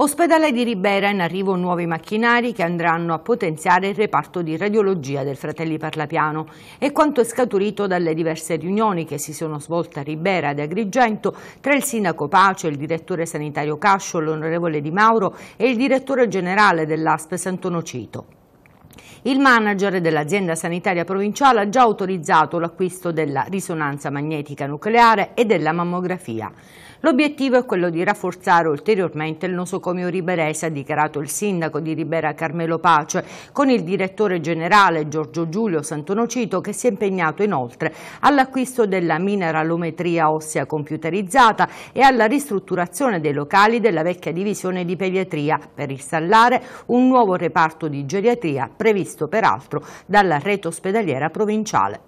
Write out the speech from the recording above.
Ospedale di Ribera in arrivo nuovi macchinari che andranno a potenziare il reparto di radiologia del Fratelli Parlapiano e quanto è scaturito dalle diverse riunioni che si sono svolte a Ribera ed Agrigento tra il sindaco Pace, il direttore sanitario Cascio, l'onorevole Di Mauro e il direttore generale dell'Aspes Santonocito. Il manager dell'azienda sanitaria provinciale ha già autorizzato l'acquisto della risonanza magnetica nucleare e della mammografia. L'obiettivo è quello di rafforzare ulteriormente il nosocomio riberese, ha dichiarato il sindaco di Ribera Carmelo Pace, con il direttore generale Giorgio Giulio Santonocito che si è impegnato inoltre all'acquisto della mineralometria ossea computerizzata e alla ristrutturazione dei locali della vecchia divisione di pediatria per installare un nuovo reparto di geriatria previsto previsto peraltro dalla rete ospedaliera provinciale.